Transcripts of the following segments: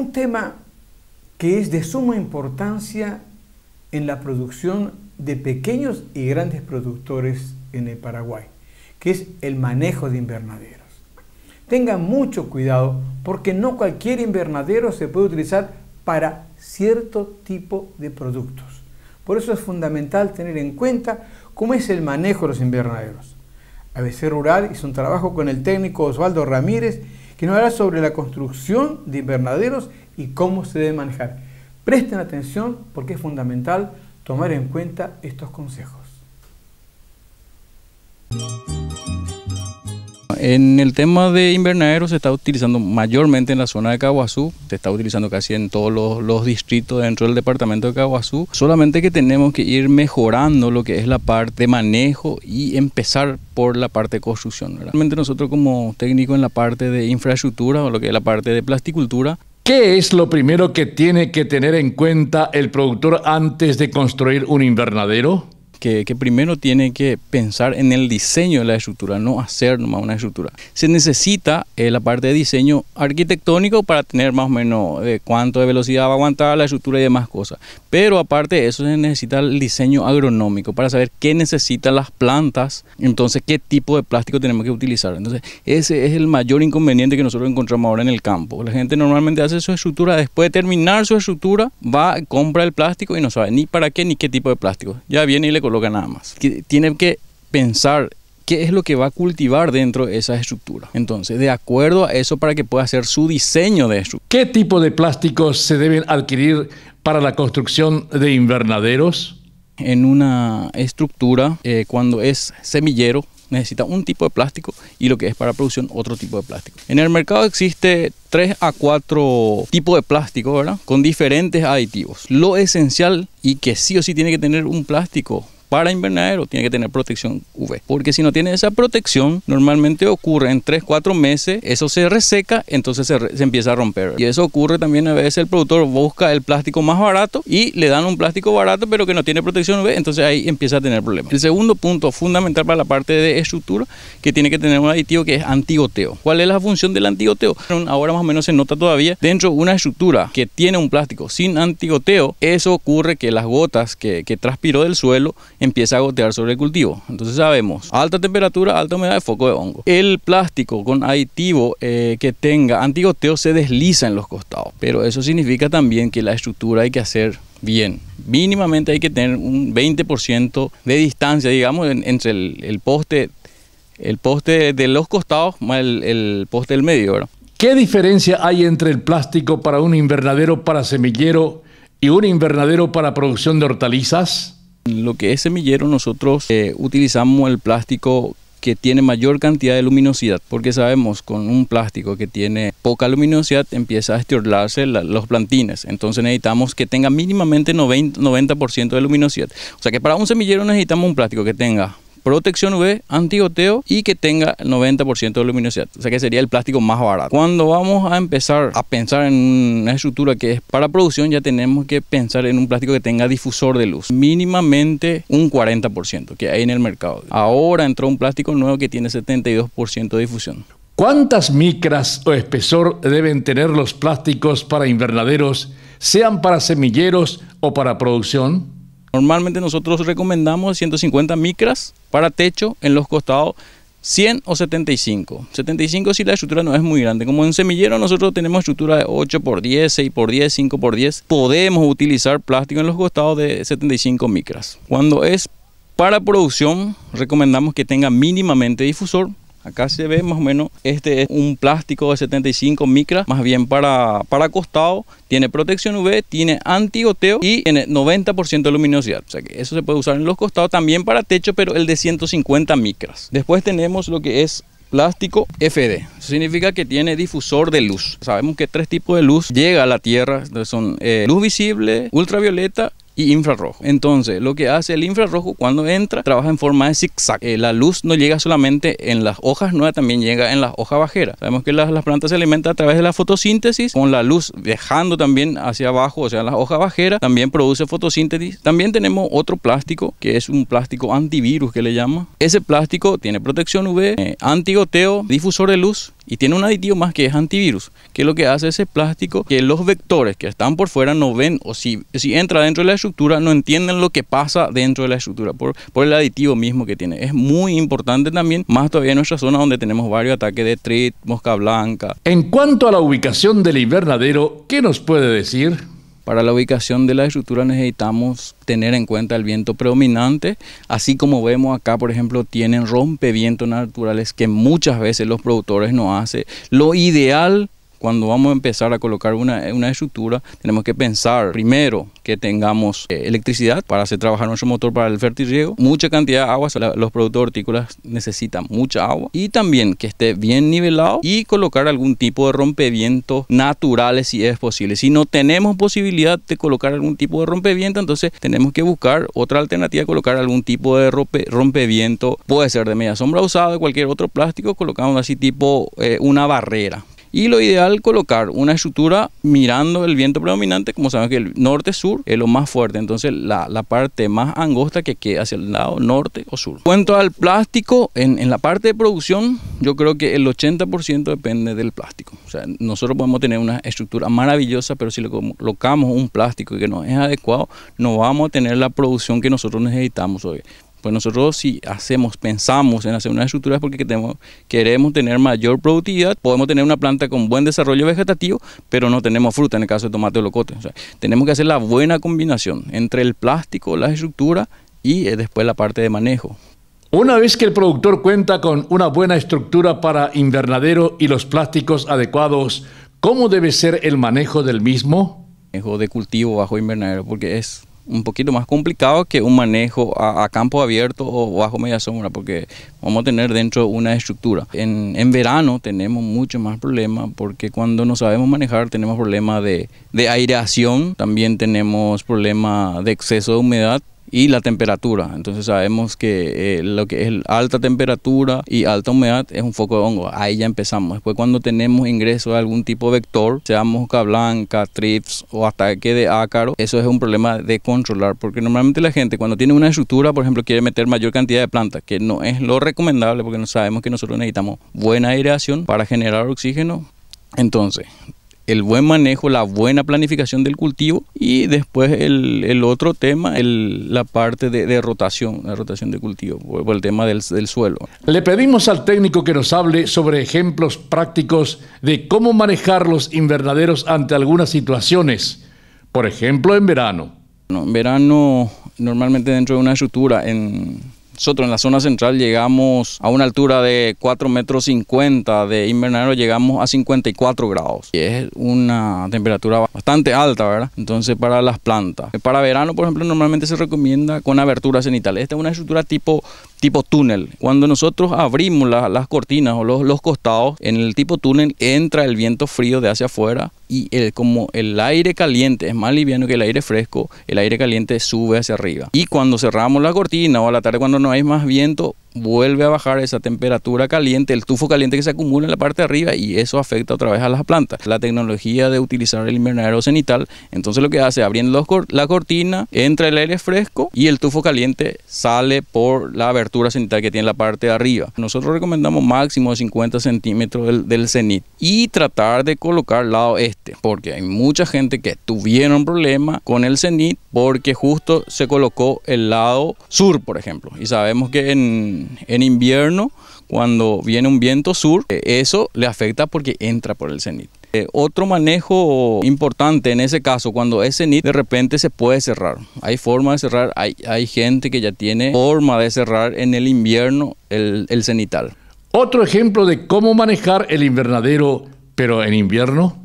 Un tema que es de suma importancia en la producción de pequeños y grandes productores en el Paraguay, que es el manejo de invernaderos. Tenga mucho cuidado porque no cualquier invernadero se puede utilizar para cierto tipo de productos. Por eso es fundamental tener en cuenta cómo es el manejo de los invernaderos. ABC Rural hizo un trabajo con el técnico Osvaldo Ramírez que nos habla sobre la construcción de invernaderos y cómo se debe manejar. Presten atención porque es fundamental tomar en cuenta estos consejos. En el tema de invernadero se está utilizando mayormente en la zona de Caguazú, se está utilizando casi en todos los, distritos dentro del departamento de Caguazú, solamente que tenemos que ir mejorando lo que es la parte de manejo y empezar por la parte de construcción. Realmente nosotros como técnico en la parte de infraestructura o lo que es la parte de plasticultura, ¿Qué es lo primero que tiene que tener en cuenta el productor antes de construir un invernadero? que, primero tiene que pensar en el diseño de la estructura, no hacer nomás una estructura. Se necesita eh, la parte de diseño arquitectónico para tener más o menos de eh, cuánto de velocidad va a aguantar la estructura y demás cosas. Pero aparte de eso se necesita el diseño agronómico para saber qué necesitan las plantas, entonces qué tipo de plástico tenemos que utilizar. Entonces ese es el mayor inconveniente que nosotros encontramos ahora en el campo. La gente normalmente hace su estructura, después de terminar su estructura va, compra el plástico y no sabe ni para qué ni qué tipo de plástico. Ya viene y le lo gana más. tiene que pensar qué es lo que va a cultivar dentro de esa estructura. Entonces, de acuerdo a eso, para que pueda hacer su diseño de estructura. ¿Qué tipo de plásticos se deben adquirir para la construcción de invernaderos? En una estructura, eh, cuando es semillero, necesita un tipo de plástico y lo que es para producción otro tipo de plástico. En el mercado existe tres a cuatro tipos de plástico, ¿verdad? Con diferentes aditivos. Lo esencial y que sí o sí tiene que tener un plástico para invernadero tiene que tener protección UV. Porque si no tiene esa protección, normalmente ocurre en 3, 4 meses, eso se reseca, entonces se, empieza a romper. Y eso ocurre también a veces el productor busca el plástico más barato y le dan un plástico barato pero que no tiene protección UV, entonces ahí empieza a tener problemas. El segundo punto fundamental para la parte de estructura, que tiene que tener un aditivo que es antigoteo. ¿Cuál es la función del antigoteo? Ahora más o menos se nota todavía dentro de una estructura que tiene un plástico sin antigoteo, eso ocurre que las gotas que, que transpiró del suelo empieza a gotear sobre el cultivo. Entonces sabemos, alta temperatura, alta humedad de foco de hongo. El plástico con aditivo eh, que tenga antigoteo se desliza en los costados, pero eso significa también que la estructura hay que hacer bien. Mínimamente hay que tener un 20% de distancia, digamos, entre el, poste el poste de los costados más el, poste del medio. ¿Qué diferencia hay entre el plástico para un invernadero para semillero y un invernadero para producción de hortalizas? lo que es semillero nosotros eh, utilizamos el plástico que tiene mayor cantidad de luminosidad, porque sabemos con un plástico que tiene poca luminosidad empieza a estirlarse los plantines, entonces necesitamos que tenga mínimamente 90%, 90 de luminosidad. O sea que para un semillero necesitamos un plástico que tenga protección UV, antigoteo y que tenga 90% de luminosidad. O sea que sería el plástico más barato. Cuando vamos a empezar a pensar en una estructura que es para producción, ya tenemos que pensar en un plástico que tenga difusor de luz, mínimamente un 40% que hay en el mercado. Ahora entró un plástico nuevo que tiene 72% de difusión. ¿Cuántas micras o espesor deben tener los plásticos para invernaderos, sean para semilleros o para producción? Normalmente nosotros recomendamos 150 micras para techo en los costados 100 o 75. 75 si la estructura no es muy grande. Como en semillero nosotros tenemos estructura de 8 x 10, 6 x 10, 5 x 10. Podemos utilizar plástico en los costados de 75 micras. Cuando es para producción recomendamos que tenga mínimamente difusor Acá se ve más o menos, este es un plástico de 75 micras, más bien para, para costado, tiene protección UV, tiene antigoteo y tiene 90% de luminosidad. O sea que eso se puede usar en los costados también para techo, pero el de 150 micras. Después tenemos lo que es plástico FD. Eso significa que tiene difusor de luz. Sabemos que tres tipos de luz llega a la Tierra. son eh, luz visible, ultravioleta infrarrojo. Entonces, lo que hace el infrarrojo cuando entra, trabaja en forma de zigzag. Eh, la luz no llega solamente en las hojas nuevas, también llega en las hojas bajeras. Sabemos que las, plantas se alimentan a través de la fotosíntesis, con la luz viajando también hacia abajo, o sea, las hojas bajeras, también produce fotosíntesis. También tenemos otro plástico, que es un plástico antivirus que le llama. Ese plástico tiene protección UV, eh, antigoteo, difusor de luz y tiene un aditivo más que es antivirus, que lo que hace ese plástico que los vectores que están por fuera no ven o si, si entra dentro de la no entienden lo que pasa dentro de la estructura, por, por el aditivo mismo que tiene. Es muy importante también, más todavía en nuestra zona donde tenemos varios ataques de trit, mosca blanca. En cuanto a la ubicación del invernadero, ¿qué nos puede decir? Para la ubicación de la estructura necesitamos tener en cuenta el viento predominante, así como vemos acá, por ejemplo, tienen rompevientos naturales que muchas veces los productores no hacen. Lo ideal cuando vamos a empezar a colocar una, estructura, tenemos que pensar primero que tengamos eh, electricidad para hacer trabajar nuestro motor para el fertirriego, mucha cantidad de agua, los productos hortícolas necesitan mucha agua y también que esté bien nivelado y colocar algún tipo de rompeviento naturales si es posible. Si no tenemos posibilidad de colocar algún tipo de rompeviento, entonces tenemos que buscar otra alternativa, colocar algún tipo de rompe, rompeviento, puede ser de media sombra usada o cualquier otro plástico, colocamos así tipo eh, una barrera. Y lo ideal colocar una estructura mirando el viento predominante, como saben que el norte-sur es lo más fuerte, entonces la, parte más angosta que quede hacia el lado norte o sur. En cuanto al plástico, en, en la parte de producción, yo creo que el 80% depende del plástico. O sea, nosotros podemos tener una estructura maravillosa, pero si le colocamos un plástico que no es adecuado, no vamos a tener la producción que nosotros necesitamos hoy. Pues nosotros si hacemos, pensamos en hacer una estructura es porque queremos tener mayor productividad, podemos tener una planta con buen desarrollo vegetativo, pero no tenemos fruta en el caso de tomate o locote. tenemos que hacer la buena combinación entre el plástico, la estructura y eh, después la parte de manejo. Una vez que el productor cuenta con una buena estructura para invernadero y los plásticos adecuados, ¿cómo debe ser el manejo del mismo? Manejo de cultivo bajo invernadero, porque es un poquito más complicado que un manejo a, campo abierto o bajo media sombra, porque vamos a tener dentro una estructura. En, verano tenemos mucho más problemas, porque cuando no sabemos manejar tenemos problemas de, de aireación, también tenemos problemas de exceso de humedad, y la temperatura. Entonces sabemos que eh, lo que es alta temperatura y alta humedad es un foco de hongo. Ahí ya empezamos. Después cuando tenemos ingreso de algún tipo de vector, sea mosca blanca, trips o hasta que de ácaro, eso es un problema de controlar. Porque normalmente la gente cuando tiene una estructura, por ejemplo, quiere meter mayor cantidad de plantas, que no es lo recomendable porque no sabemos que nosotros necesitamos buena aireación para generar oxígeno. Entonces, el buen manejo, la buena planificación del cultivo y después el, otro tema, la parte de, rotación, la rotación de cultivo, el tema del, suelo. Le pedimos al técnico que nos hable sobre ejemplos prácticos de cómo manejar los invernaderos ante algunas situaciones, por ejemplo en verano. en verano, normalmente dentro de una estructura, en nosotros en la zona central llegamos a una altura de 4 metros 50 de invernadero, llegamos a 54 grados. Y es una temperatura bastante alta, ¿verdad? Entonces para las plantas. Para verano, por ejemplo, normalmente se recomienda con abertura cenital. Esta es una estructura tipo, tipo túnel. Cuando nosotros abrimos las cortinas o los, los costados, en el tipo túnel entra el viento frío de hacia afuera y el, como el aire caliente es más liviano que el aire fresco, el aire caliente sube hacia arriba. Y cuando cerramos la cortina o a la tarde cuando nos no hay más viento vuelve a bajar esa temperatura caliente, el tufo caliente que se acumula en la parte de arriba y eso afecta otra vez a las plantas. La tecnología de utilizar el invernadero cenital, entonces lo que hace, abriendo la cortina, entra el aire fresco y el tufo caliente sale por la abertura cenital que tiene la parte de arriba. Nosotros recomendamos máximo 50 centímetros del, cenit y tratar de colocar lado este, porque hay mucha gente que tuvieron problemas con el cenit porque justo se colocó el lado sur, por ejemplo, y sabemos que en en, invierno, cuando viene un viento sur, eh, eso le afecta porque entra por el cenit. Eh, otro manejo importante en ese caso, cuando es cenit, de repente se puede cerrar. Hay forma de cerrar, hay, gente que ya tiene forma de cerrar en el invierno el, el cenital. Otro ejemplo de cómo manejar el invernadero, pero en invierno.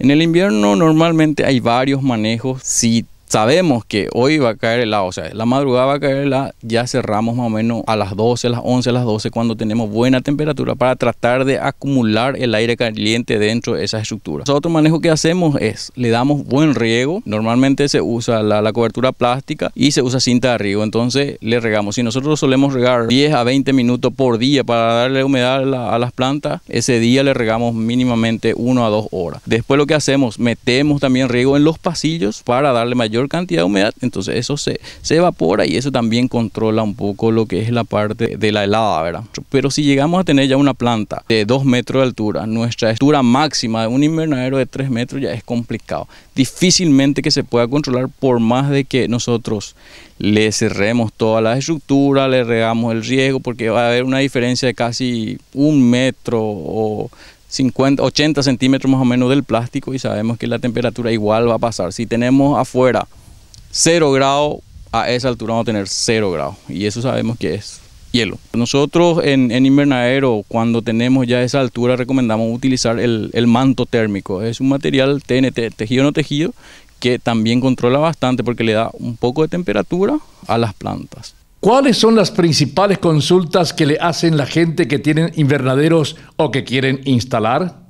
En el invierno normalmente hay varios manejos. Si sabemos que hoy va a caer el agua, o sea, la madrugada va a caer la. ya cerramos más o menos a las 12, a las 11, a las 12 cuando tenemos buena temperatura para tratar de acumular el aire caliente dentro de esa estructuras. Otro manejo que hacemos es, le damos buen riego, normalmente se usa la, cobertura plástica y se usa cinta de riego, entonces le regamos. Si nosotros solemos regar 10 a 20 minutos por día para darle humedad a, a las plantas, ese día le regamos mínimamente 1 a 2 horas. Después lo que hacemos, metemos también riego en los pasillos para darle mayor cantidad de humedad, entonces eso se, se evapora y eso también controla un poco lo que es la parte de la helada, ¿verdad? Pero si llegamos a tener ya una planta de 2 metros de altura, nuestra altura máxima de un invernadero de 3 metros ya es complicado. Difícilmente que se pueda controlar por más de que nosotros le cerremos toda la estructura, le regamos el riego, porque va a haber una diferencia de casi un metro o 50, 80 centímetros más o menos del plástico y sabemos que la temperatura igual va a pasar. Si tenemos afuera 0 grado, a esa altura vamos a tener 0 grado y eso sabemos que es hielo. Nosotros en, invernadero, cuando tenemos ya esa altura, recomendamos utilizar el, manto térmico. Es un material TNT, tejido no tejido, que también controla bastante porque le da un poco de temperatura a las plantas. ¿Cuáles son las principales consultas que le hacen la gente que tienen invernaderos o que quieren instalar?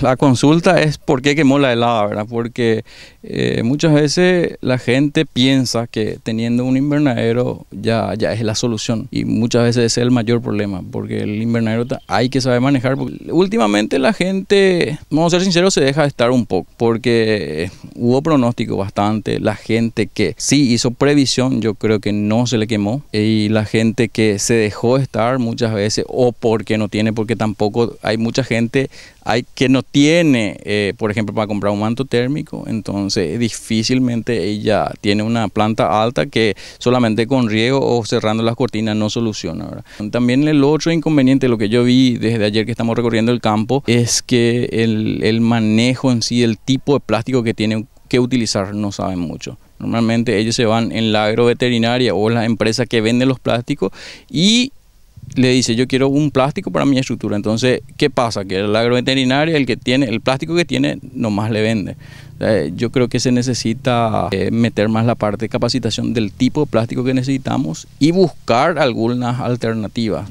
La consulta es por qué quemó la helada, ¿verdad? Porque eh, muchas veces la gente piensa que teniendo un invernadero ya, ya es la solución y muchas veces es el mayor problema porque el invernadero hay que saber manejar. Últimamente la gente, vamos a ser sinceros, se deja estar un poco porque hubo pronóstico bastante, la gente que sí hizo previsión yo creo que no se le quemó y la gente que se dejó estar muchas veces o porque no tiene, porque tampoco hay mucha gente hay, que no tiene, eh, por ejemplo, para comprar un manto térmico, entonces difícilmente ella tiene una planta alta que solamente con riego o cerrando las cortinas no soluciona. También el otro inconveniente, lo que yo vi desde ayer que estamos recorriendo el campo, es que el, manejo en sí, el tipo de plástico que tienen que utilizar no saben mucho. Normalmente ellos se van en la agroveterinaria o la empresa que vende los plásticos y le dice, yo quiero un plástico para mi estructura. Entonces, ¿qué pasa? Que el agroveterinario, el que tiene, el plástico que tiene, nomás le vende. yo creo que se necesita eh, meter más la parte de capacitación del tipo de plástico que necesitamos y buscar algunas alternativas.